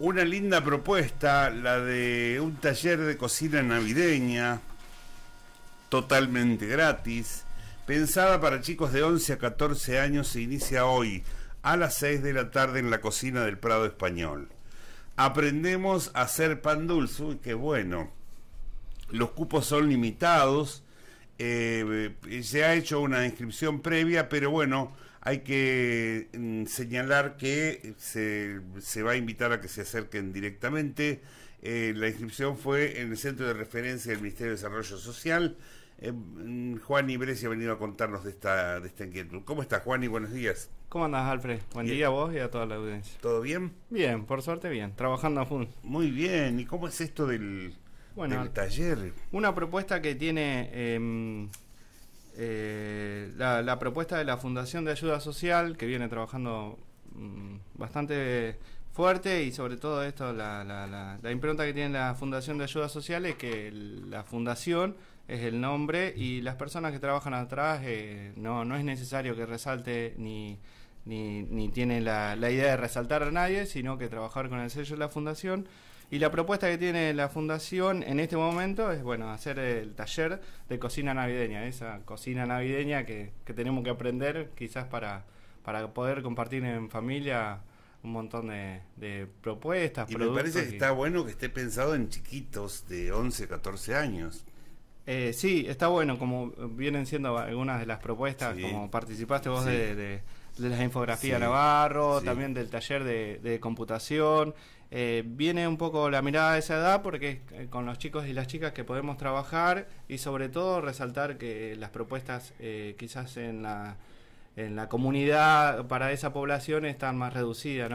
Una linda propuesta, la de un taller de cocina navideña, totalmente gratis, pensada para chicos de 11 a 14 años, se inicia hoy a las 6 de la tarde en la cocina del Prado Español. Aprendemos a hacer pan dulce, uy, qué bueno. Los cupos son limitados, eh, eh, se ha hecho una inscripción previa, pero bueno, hay que mm, señalar que se, va a invitar a que se acerquen directamente. Eh, la inscripción fue en el Centro de Referencia del Ministerio de Desarrollo Social. Eh, mm, Juan Brescia ha venido a contarnos de esta, esta inquietud. ¿Cómo estás, Juan? Y buenos días. ¿Cómo andas, Alfred? Buen día a vos y a toda la audiencia. ¿Todo bien? Bien, por suerte bien. Trabajando a full. Muy bien. ¿Y cómo es esto del, bueno, taller? Una propuesta que tiene... Em, eh, la, propuesta de la Fundación de Ayuda Social, que viene trabajando mm, bastante fuerte y sobre todo esto, la, impronta que tiene la Fundación de Ayuda Social es que la fundación es el nombre y las personas que trabajan atrás eh, no, no es necesario que resalte ni, ni, ni tiene la idea de resaltar a nadie, sino que trabajar con el sello de la fundación y la propuesta que tiene la fundación en este momento es, bueno, hacer el taller de cocina navideña, esa cocina navideña que, que tenemos que aprender quizás para, para poder compartir en familia un montón de, propuestas. Y me parece que está bueno que esté pensado en chiquitos de 11, 14 años. Eh, sí, está bueno, como vienen siendo algunas de las propuestas, como participaste vos de, la infografía Navarro, también del taller de, computación, eh, viene un poco la mirada de esa edad porque es eh, con los chicos y las chicas que podemos trabajar y sobre todo resaltar que las propuestas eh, quizás en la, en la comunidad para esa población están más reducidas,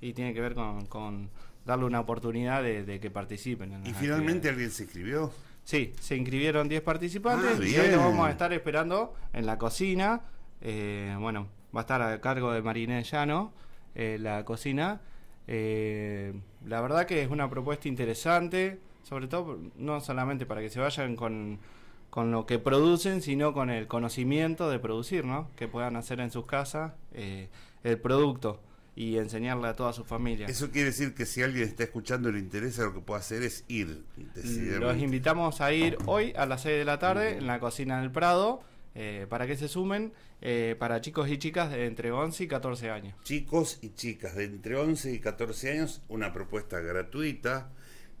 Y tiene que ver con, darle una oportunidad de, que participen. ¿Y finalmente alguien se inscribió? Sí, se inscribieron 10 participantes ah, y hoy vamos a estar esperando en la cocina. bueno, va a estar a cargo de Mariné Llano la cocina. Eh, la verdad que es una propuesta interesante, sobre todo no solamente para que se vayan con, lo que producen, sino con el conocimiento de producir, ¿no? Que puedan hacer en sus casas eh, el producto y enseñarle a toda su familia. Eso quiere decir que si alguien está escuchando y le interesa, lo que puede hacer es ir. Los invitamos a ir ah. hoy a las 6 de la tarde en la cocina del Prado. Eh, para que se sumen eh, para chicos y chicas de entre 11 y 14 años. Chicos y chicas de entre 11 y 14 años, una propuesta gratuita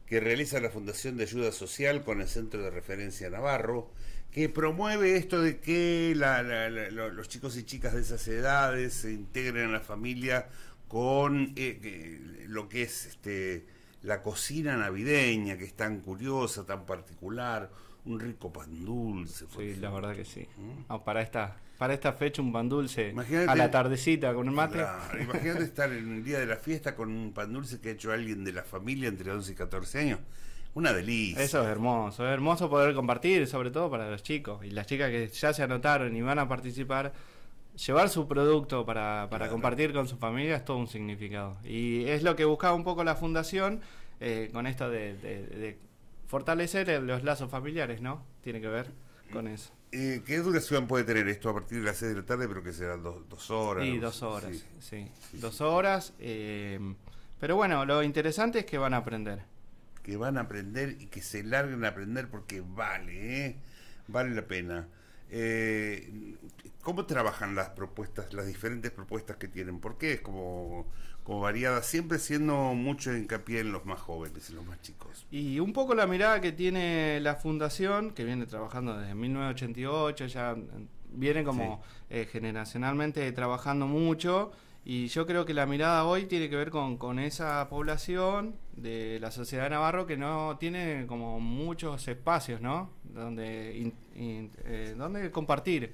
que realiza la Fundación de Ayuda Social con el Centro de Referencia Navarro, que promueve esto de que los chicos y chicas de esas edades se integren a la familia con eh, lo que es este, la cocina navideña, que es tan curiosa, tan particular, un rico pan dulce. sí, la verdad que sí. ¿Mm? para, esta, para esta fecha un pan dulce a la tardecita con un mate. imagínate estar en el día de la fiesta con un pan dulce que ha hecho alguien de la familia entre 11 y 14 años. Una delicia. Eso es hermoso, es hermoso poder compartir, sobre todo para los chicos y las chicas que ya se anotaron y van a participar. Llevar su producto para, compartir con su familia es todo un significado. Y es lo que buscaba un poco la fundación eh, con esto de fortalecer los lazos familiares, ¿no? Tiene que ver con eso. ¿Qué duración puede tener esto a partir de las 6 de la tarde, pero que serán dos, horas? Sí, dos horas, sí. dos horas. Eh, pero bueno, lo interesante es que van a aprender. Que van a aprender y que se larguen a aprender porque vale, ¿eh? Vale la pena. Eh, ¿Cómo trabajan las propuestas, las diferentes propuestas que tienen? ¿Por qué es como, como variada, siempre siendo mucho hincapié en los más jóvenes, en los más chicos. Y un poco la mirada que tiene la fundación, que viene trabajando desde 1988, ya viene como eh, generacionalmente trabajando mucho. Y yo creo que la mirada hoy tiene que ver con, con esa población de la sociedad de Navarro que no tiene como muchos espacios, ¿no? donde, eh, donde compartir.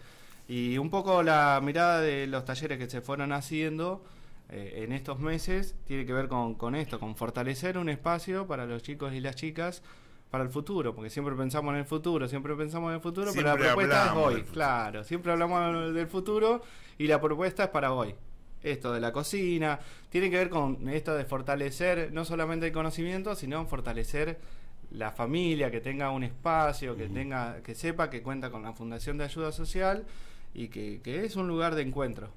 Y un poco la mirada de los talleres que se fueron haciendo eh, en estos meses tiene que ver con, esto, con fortalecer un espacio para los chicos y las chicas para el futuro, porque siempre pensamos en el futuro, siempre pensamos en el futuro, pero la propuesta es hoy, claro, siempre hablamos del futuro y la propuesta es para hoy. Esto de la cocina, tiene que ver con esto de fortalecer no solamente el conocimiento, sino fortalecer la familia, que tenga un espacio, que tenga, que sepa que cuenta con la Fundación de Ayuda Social y que, es un lugar de encuentro.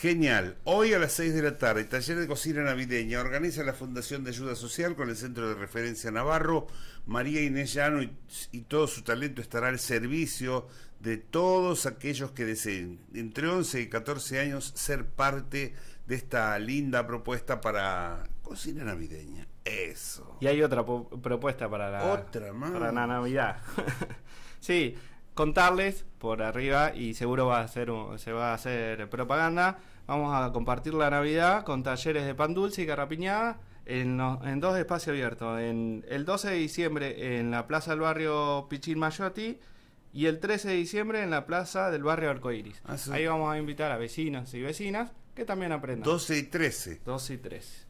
Genial. Hoy a las 6 de la tarde, taller de cocina navideña. Organiza la Fundación de Ayuda Social con el Centro de Referencia Navarro. María Inés Llano y, y todo su talento estará al servicio de todos aquellos que deseen, entre 11 y 14 años, ser parte de esta linda propuesta para cocina navideña. Eso. Y hay otra propuesta para la, otra, Navidad. sí, contarles por arriba y seguro va a se va a hacer propaganda. Vamos a compartir la Navidad con talleres de pan dulce y carrapiñada en, dos espacios abiertos. En el 12 de diciembre en la Plaza del Barrio Pichín Mayotti y el 13 de diciembre en la Plaza del Barrio Arcoíris. Ah, Ahí vamos a invitar a vecinos y vecinas que también aprendan. 12 y 13. 12 y 13.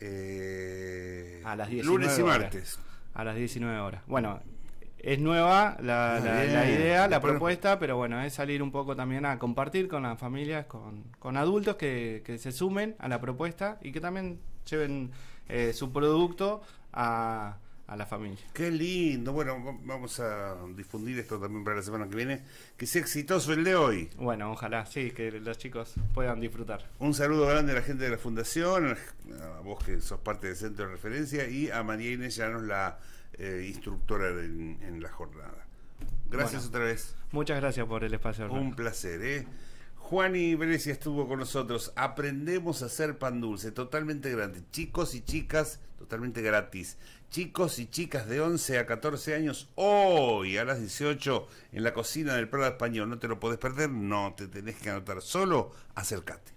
Eh, a las 19 lunes y martes. A las 19 horas. Bueno, es nueva la, idea, la propuesta, pero bueno, es salir un poco también a compartir con las familias, con, adultos que, que, se sumen a la propuesta y que también lleven eh, su producto a a la familia. Qué lindo. Bueno, vamos a difundir esto también para la semana que viene. Que sea exitoso el de hoy. Bueno, ojalá, sí, que los chicos puedan disfrutar. Un saludo grande a la gente de la Fundación, a vos que sos parte del centro de referencia y a María Inés Llanos, la eh, instructora en, la jornada. Gracias otra vez. Muchas gracias por el espacio. Un placer, ¿eh? Juan y Brescia estuvo con nosotros. Aprendemos a hacer pan dulce, totalmente gratis. Chicos y chicas, totalmente gratis. Chicos y chicas de 11 a 14 años, hoy a las 18 en la cocina del Prado Español. No te lo podés perder, no te tenés que anotar. Solo acércate.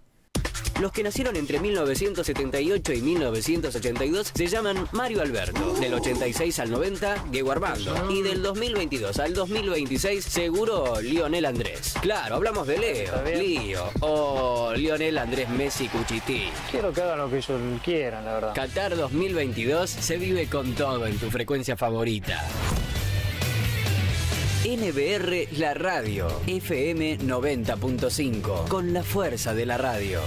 Los que nacieron entre 1978 y 1982 se llaman Mario Alberto, del 86 al 90 Diego Armando y del 2022 al 2026 seguro Lionel Andrés. Claro, hablamos de Leo, Lío o Lionel Andrés Messi Cuchití. Quiero que hagan lo que ellos quieran, la verdad. Qatar 2022 se vive con todo en tu frecuencia favorita. NBR La Radio, FM 90.5, con la fuerza de la radio.